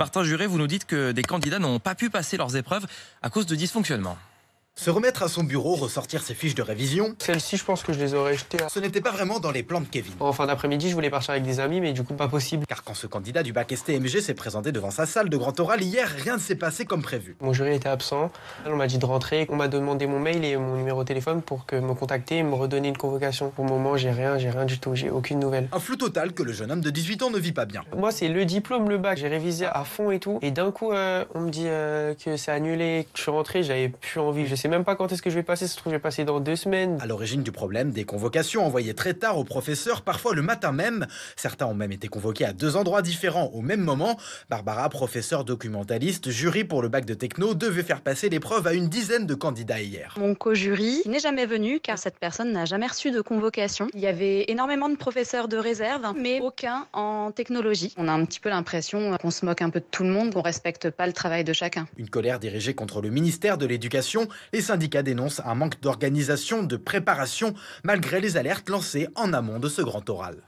Martin Juré, vous nous dites que des candidats n'ont pas pu passer leurs épreuves à cause de dysfonctionnements. Se remettre à son bureau, ressortir ses fiches de révision. Celles-ci, je pense que je les aurais jetées. Ce n'était pas vraiment dans les plans de Kevin. En fin d'après-midi, je voulais partir avec des amis, mais du coup, pas possible. Car quand ce candidat du bac STMG s'est présenté devant sa salle de grand oral hier, rien ne s'est passé comme prévu. Mon jury était absent. On m'a dit de rentrer. On m'a demandé mon mail et mon numéro de téléphone pour que me contacter et me redonner une convocation. Pour le moment, j'ai rien, j'ai rien du tout, j'ai aucune nouvelle. Un flou total que le jeune homme de 18 ans ne vit pas bien. Moi, c'est le diplôme, le bac. J'ai révisé à fond et tout. Et d'un coup, euh, on me dit euh, que c'est annulé. Je suis rentré, j'avais plus envie. Je sais même pas quand est-ce que je vais passer, ça se trouve je vais passer dans deux semaines. À l'origine du problème, des convocations envoyées très tard aux professeurs, parfois le matin même. Certains ont même été convoqués à deux endroits différents au même moment. Barbara, professeure documentaliste, jury pour le bac de techno, devait faire passer l'épreuve à une dizaine de candidats hier. Mon co-jury n'est jamais venu car cette personne n'a jamais reçu de convocation. Il y avait énormément de professeurs de réserve, hein, mais aucun en technologie. On a un petit peu l'impression euh, qu'on se moque un peu de tout le monde, qu'on respecte pas le travail de chacun. Une colère dirigée contre le ministère de l'Éducation. Les syndicats dénoncent un manque d'organisation, de préparation, malgré les alertes lancées en amont de ce grand oral.